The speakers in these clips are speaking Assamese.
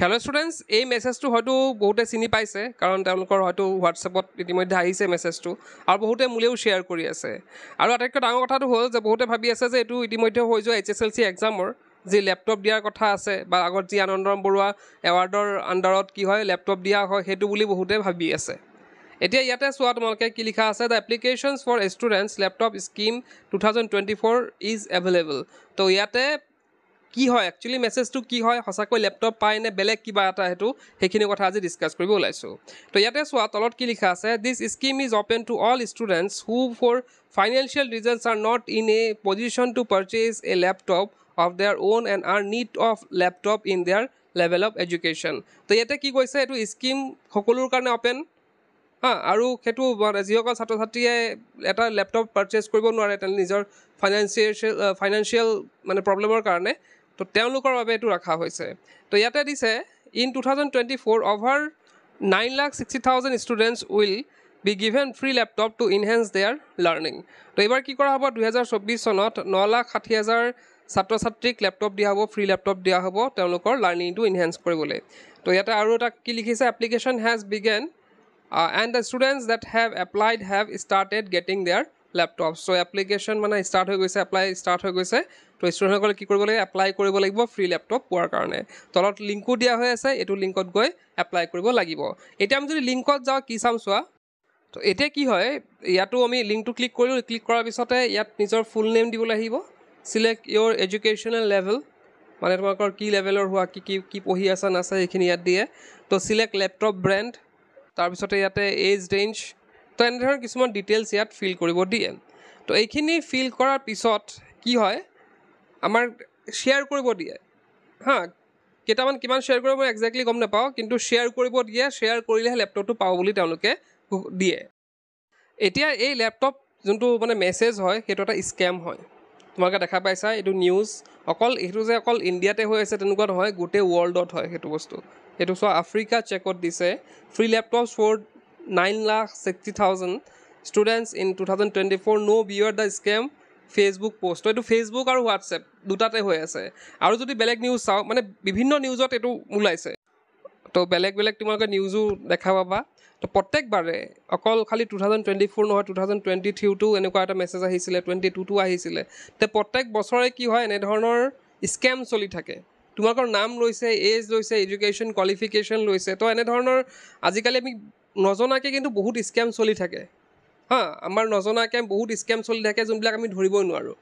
হেল্ল' ষ্টুডেণ্টছ এই মেছেজটো হয়তো বহুতে চিনি পাইছে কাৰণ তেওঁলোকৰ হয়তো হোৱাটছএপত ইতিমধ্যে আহিছে মেছেজটো আৰু বহুতে মোলৈও শ্বেয়াৰ কৰি আছে আৰু আটাইতকৈ ডাঙৰ কথাটো হ'ল যে বহুতে ভাবি আছে যে এইটো ইতিমধ্যে হৈ যোৱা এইচ এছ এল চি এক্সামৰ যি লেপটপ দিয়াৰ কথা আছে বা আগত যি আনন্দৰাম বৰুৱা এৱাৰ্ডৰ আণ্ডাৰত কি হয় লেপটপ দিয়া হয় সেইটো বুলি বহুতে ভাবি আছে এতিয়া ইয়াতে চোৱা তোমালোকে কি লিখা আছে the applications for students laptop scheme two thousand twenty four is available ত' ইয়াতে কি হয় একচুৱেলি মেছেজটো কি হয় সঁচাকৈ লেপটপ পায় নে বেলেগ কিবা এটা সেইটো সেইখিনি কথা আজি ডিছকাছ কৰিব ওলাইছোঁ তো ইয়াতে চোৱা তলত কি লিখা আছে this scheme is open to all students who for financial reasons are not in a position to purchase a laptop of their own and are need of laptop in their level of education তো ইয়াতে কি কৈছে এইটো স্কিম সকলোৰ কাৰণে অপেন হা আৰু সেইটো যিসকল ছাত্ৰ ছাত্ৰীয়ে এটা লেপটপ পাৰ্চেজ কৰিব নোৱাৰে তেনে নিজৰ ফাইনেন্সিয়েচিয়েল ফাইনেন্সিয়েল মানে প্ৰব্লেমৰ কাৰণে তো তেওঁলোকৰ বাবে এইটো ৰখা হৈছে তো ইয়াতে দিছে in two thousand twenty four over nine lakh sixty thousand students will be given free laptop to enhance their learning তো এইবাৰ কি কৰা হ'ব দুহেজাৰ চৌব্বিছ চনত ন লাখ ষাঠি হাজাৰ ছাত্ৰ ছাত্ৰীক লেপটপ দিয়া হ'ব ফ্ৰী লেপটপ দিয়া হ'ব তেওঁলোকৰ লাৰ্ণিংটো ইনহেঞ্চ কৰিবলৈ তো ইয়াতে আৰু এটা কি লিখিছে application has begun and the students that have applied have started getting their laptop so' application মানে ষ্টাৰ্ট হৈ গৈছে এপ্লাই ষ্টাৰ্ট হৈ গৈছে ত' ষ্টুডেণ্টসকলে কি কৰিব লাগিব এপ্লাই কৰিব লাগিব ফ্ৰী লেপটপ পোৱাৰ কাৰণে তলত লিংকো দিয়া হৈ আছে এইটো লিংকত গৈ এপ্লাই কৰিব লাগিব এতিয়া আমি যদি লিংকত যাওঁ কি চাম চোৱা ত' এতিয়া কি হয় ইয়াতো আমি লিংকটো ক্লিক কৰিলোঁ ক্লিক কৰাৰ পিছতে ইয়াত নিজৰ ফুল নেম দিবলৈ আহিব ছিলেক্ট ইয়'ৰ এডুকেশ্যনেল লেভেল মানে তোমালোকৰ কি লেভেলৰ হোৱা কি কি কি পঢ়ি আছা নাচা সেইখিনি ইয়াত দিয়ে ত' ছিলেক্ট লেপটপ ব্ৰেণ্ড তাৰপিছতে ইয়াতে এজ ৰেঞ্জ তো তেনেধৰণৰ কিছুমান ডিটেইলছ ইয়াত ফিল কৰিব দিয়ে তো এইখিনি ফিল কৰাৰ পিছত কি হয় আমাৰ শ্বেয়াৰ কৰিব দিয়ে হা কেইটামান কিমান শ্বেয়াৰ কৰিব মই একজেক্টলি গম নাপাওঁ কিন্তু শ্বেয়াৰ কৰিব দিয়ে শ্বেয়াৰ কৰিলেহে লেপটপটো পাওঁ বুলি তেওঁলোকে দিয়ে এতিয়া এই লেপটপ যোনটো মানে মেছেজ হয় সেইটো এটা স্কেম হয় তোমালোকে দেখা পাইছা এইটো নিউজ অকল এইটো যে অকল ইণ্ডিয়াতে হৈ আছে তেনেকুৱা নহয় গোটেই ৱৰ্ল্ডত হয় সেইটো বস্তু সেইটো চোৱা আফ্ৰিকা চেকত দিছে free laptops for nine lakh sixty thousand students in two thousand twenty four no' beware the scam Facebook post এইটো ফেচবুক আৰু হোৱাটছএপ দুটাতে হৈ আছে আৰু যদি বেলেগ নিউজ চাওঁ মানে বিভিন্ন নিউজত এইটো ওলাইছে তো বেলেগ বেলেগ তোমালোকে নিউজো দেখা পাবা তো প্ৰত্যেকবাৰে অকল খালী টু থাউজেণ্ড টুৱেণ্টি ফ'ৰ নহয় টু থাউজেণ্ড টুৱেণ্টি থ্ৰীটো এনেকুৱা এটা মেছেজ আহিছিলে টুৱেণ্টি টুটো আহিছিলে তে প্ৰত্যেক বছৰে কি হয় এনেধৰণৰ স্কেম চলি থাকে তোমালোকৰ নাম লৈছে এজ লৈছে এডুকেশ্যন কোৱালিফিকেশ্যন লৈছে তো এনেধৰণৰ আজিকালি আমি নজনাকৈ কিন্তু বহুত স্কেম চলি থাকে হা আমাৰ নজনাকৈ বহুত স্কেম চলি থাকে যোনবিলাক আমি ধৰিবই নোৱাৰোঁ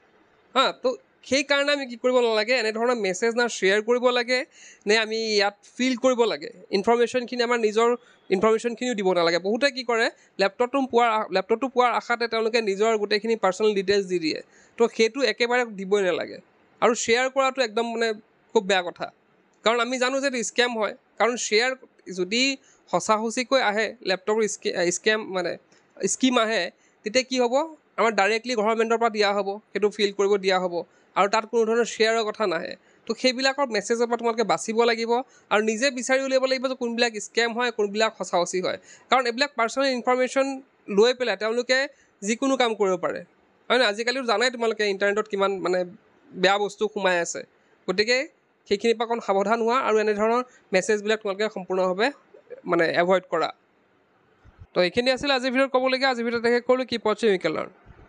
হা তো সেইকাৰণে আমি কি কৰিব নালাগে এনেধৰণৰ মেছেজ না শ্বেয়াৰ কৰিব লাগে নে আমি ইয়াত ফিল কৰিব লাগে ইনফৰ্মেশ্যনখিনি আমাৰ নিজৰ ইনফৰমেশ্যনখিনিও দিব নালাগে বহুতে কি কৰে লেপটপটো পোৱাৰ লেপটপটো পোৱাৰ আশাতে তেওঁলোকে নিজৰ গোটেইখিনি পাৰ্চনেল ডিটেইলছ দি দিয়ে তো সেইটো একেবাৰে দিবই নালাগে আৰু শ্বেয়াৰ কৰাটো একদম মানে খুব বেয়া কথা কাৰণ আমি জানো যে এইটো স্কেম হয় কাৰণ শ্বেয়াৰ যদি সঁচা সঁচাসুচিকৈ আহে লেপটপৰ স্কে স্কেম মানে স্কিম আহে তেতিয়া কি হ'ব আমাৰ ডাইৰেক্টলি গভৰ্ণমেণ্টৰ পৰা দিয়া হ'ব সেইটো ফিল কৰিব দিয়া হ'ব আৰু তাত কোনো ধৰণৰ শ্বেয়াৰৰ কথা নাহে তো সেইবিলাকৰ মেছেজৰ পৰা তোমালোকে বাচিব লাগিব আৰু নিজে বিচাৰি উলিয়াব লাগিব যে কোনবিলাক স্কেম হয় কোনবিলাক সঁচা সঁচাসুচি হয় কাৰণ এইবিলাক পাৰ্চনেল ইনফৰমেশ্যন লৈ পেলাই তেওঁলোকে যিকোনো কাম কৰিব পাৰে হয় নহয় আজিকালিও জানাই তোমালোকে ইণ্টাৰনেটত কিমান মানে বেয়া বস্তু সোমাই আছে গতিকে সেইখিনিৰ পৰা অকণ সাৱধান হোৱা আৰু এনেধৰণৰ মেছেজবিলাক তোমালোকে সম্পূৰ্ণভাৱে মানে এভইড কৰা তো এইখিনি আছিল আজিৰ ভিডিঅ'ত ক'বলগীয়া আজিৰ ভিডিঅ'ত দেখে ক'লোঁ কি পচিমিকেলৰ